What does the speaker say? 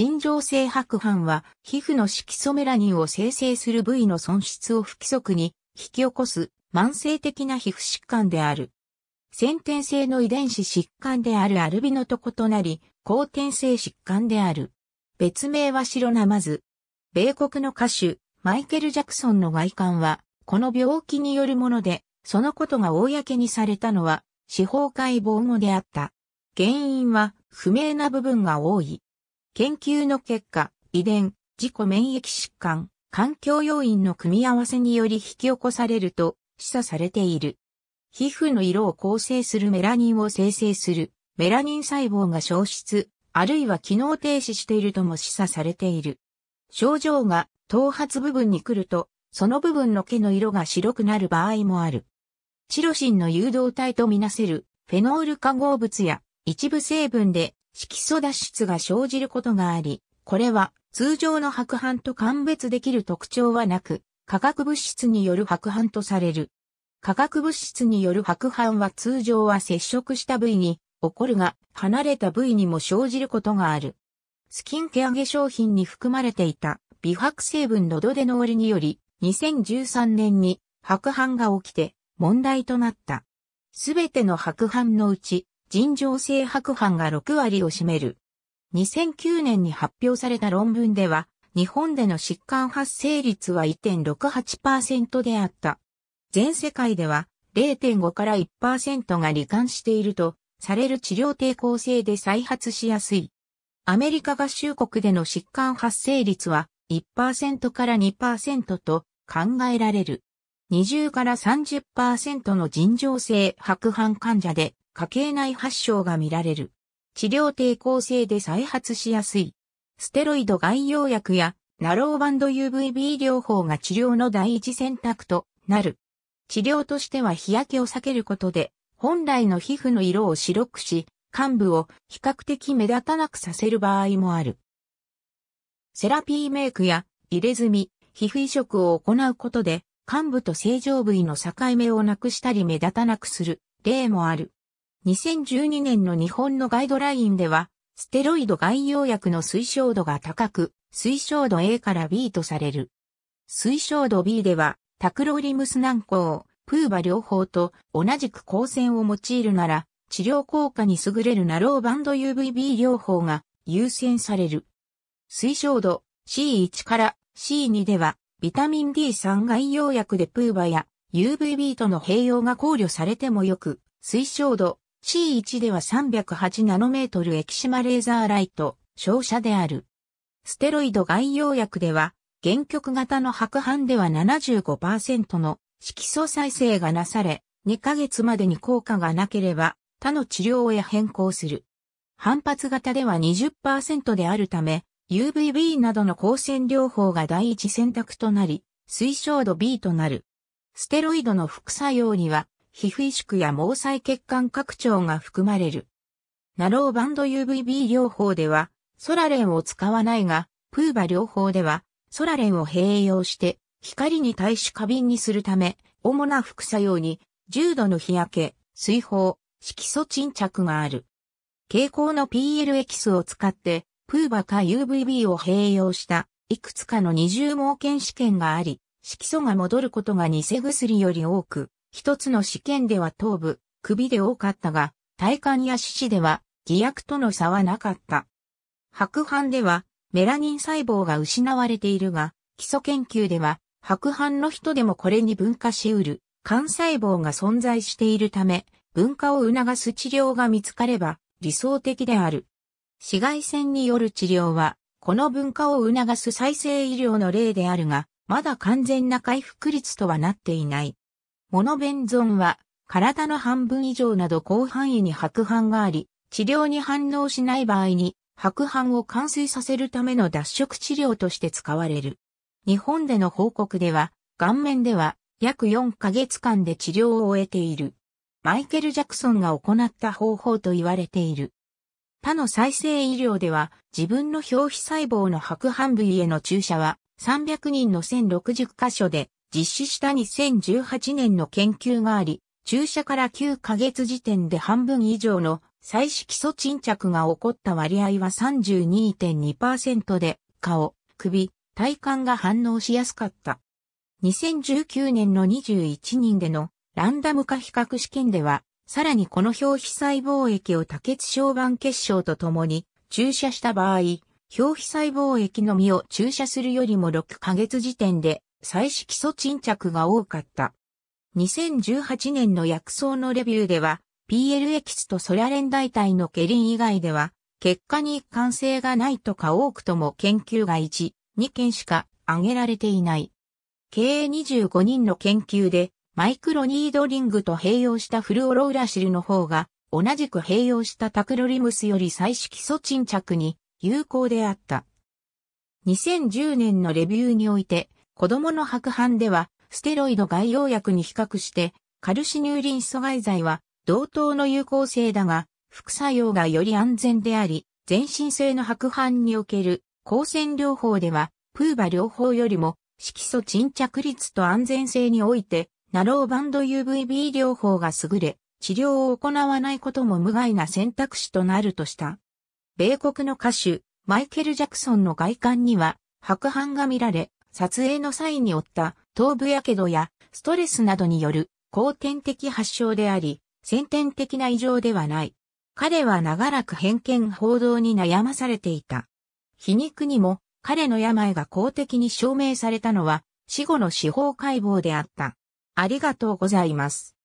尋常性白斑は皮膚の色素メラニンを生成する部位の損失を不規則に引き起こす慢性的な皮膚疾患である。先天性の遺伝子疾患であるアルビノと異なり、後天性疾患である。別名は白ナマズ。米国の歌手、マイケル・ジャクソンの外観は、この病気によるもので、そのことが公にされたのは、司法解剖後であった。原因は不明な部分が多い。研究の結果、遺伝、自己免疫疾患、環境要因の組み合わせにより引き起こされると示唆されている。皮膚の色を構成するメラニンを生成するメラニン細胞が消失、あるいは機能停止しているとも示唆されている。症状が頭髪部分に来ると、その部分の毛の色が白くなる場合もある。チロシンの誘導体とみなせるフェノール化合物や一部成分で色素脱出が生じることがあり、これは通常の白斑と鑑別できる特徴はなく、化学物質による白斑とされる。化学物質による白斑は通常は接触した部位に起こるが、離れた部位にも生じることがある。スキンケア化粧品に含まれていた美白成分のドデノールにより、2013年に白斑が起きて問題となった。すべての白斑のうち尋常性白斑が6割を占める。2009年に発表された論文では、日本での疾患発生率は1.68%であった。全世界では0.5から1%が罹患しているとされる治療抵抗性で再発しやすい。アメリカ合衆国での疾患発生率は1%から2%と考えられる。20から30%の尋常性白斑患者で家系内発症が見られる。治療抵抗性で再発しやすい。ステロイド外用薬やナローバンド UVB 療法が治療の第一選択となる。治療としては日焼けを避けることで、本来の皮膚の色を白くし、患部を比較的目立たなくさせる場合もある。セラピーメイクや入れ墨、皮膚移植を行うことで、患部と正常部位の境目をなくしたり目立たなくする例もある。2012年の日本のガイドラインでは、ステロイド外用薬の推奨度が高く、推奨度 A から B とされる。推奨度 B では、タクロリムス軟膏、プーバ両方と同じく光線を用いるなら、治療効果に優れるナローバンド UVB 療法が優先される。推奨度 C1 から C2 では、ビタミン D3 外用薬でプーバや UVB との併用が考慮されてもよく、推奨度 C1 では3 0 8エキ液島レーザーライト、照射である。ステロイド外用薬では、原曲型の白斑では75%の色素再生がなされ、2ヶ月までに効果がなければ、他の治療へ変更する。反発型では20%であるため、UVB などの光線療法が第一選択となり、推奨度 B となる。ステロイドの副作用には、皮膚萎縮や毛細血管拡張が含まれる。ナローバンド UVB 療法では、ソラレンを使わないが、プーバ療法では、ソラレンを併用して、光に対し過敏にするため、主な副作用に、重度の日焼け、水泡、色素沈着がある。蛍光の PL エキスを使って、プーバか UVB を併用した、いくつかの二重盲検試験があり、色素が戻ることが偽薬より多く、一つの試験では頭部、首で多かったが、体幹や四肢では、偽薬との差はなかった。白斑では、メラニン細胞が失われているが、基礎研究では、白斑の人でもこれに分化しうる、肝細胞が存在しているため、分化を促す治療が見つかれば、理想的である。紫外線による治療は、この分化を促す再生医療の例であるが、まだ完全な回復率とはなっていない。モノベンゾンは、体の半分以上など広範囲に白斑があり、治療に反応しない場合に、白斑を完遂させるための脱色治療として使われる。日本での報告では、顔面では約4ヶ月間で治療を終えている。マイケル・ジャクソンが行った方法と言われている。他の再生医療では自分の表皮細胞の白斑部位への注射は300人の1060箇所で実施した2018年の研究があり、注射から9ヶ月時点で半分以上の再基礎沈着が起こった割合は32.2%で、顔、首、体幹が反応しやすかった。2019年の21人でのランダム化比較試験では、さらにこの表皮細胞液を多血小板結晶とともに注射した場合、表皮細胞液のみを注射するよりも6ヶ月時点で再基礎沈着が多かった。2018年の薬草のレビューでは、PLX とソラレン大体のケリン以外では、結果に一貫性がないとか多くとも研究が1、2件しか挙げられていない。計25人の研究で、マイクロニードリングと併用したフルオロウラシルの方が、同じく併用したタクロリムスより再基礎沈着に有効であった。2010年のレビューにおいて、子供の白斑では、ステロイド外用薬に比較して、カルシニューリン阻害剤は同等の有効性だが、副作用がより安全であり、全身性の白斑における光線療法では、プーバ療法よりも色素沈着率と安全性において、ナローバンド UVB 療法が優れ、治療を行わないことも無害な選択肢となるとした。米国の歌手、マイケル・ジャクソンの外観には、白斑が見られ、撮影の際に負った頭部やけどやストレスなどによる後天的発症であり、先天的な異常ではない。彼は長らく偏見報道に悩まされていた。皮肉にも彼の病が公的に証明されたのは死後の司法解剖であった。ありがとうございます。